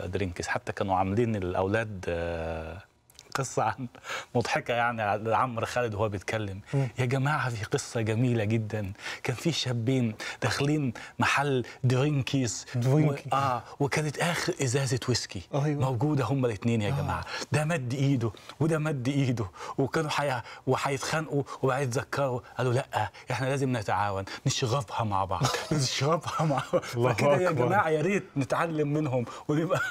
درينكس حتى كانوا عاملين الاولاد آه، قصه عن مضحكه يعني عن عمرو خالد وهو بيتكلم يا جماعه في قصه جميله جدا كان في شابين داخلين محل درينكيز درينكي و... اه وكانت اخر ازازه ويسكي أيوة. موجوده هما الاثنين يا آه. جماعه آه. ده مد ايده وده مد ايده وكانوا حي... وهيتخانقوا وهيتذكروا قالوا لا احنا لازم نتعاون نشربها مع بعض نشربها مع بعض فكده يا جماعه يا ريت نتعلم منهم ونبقى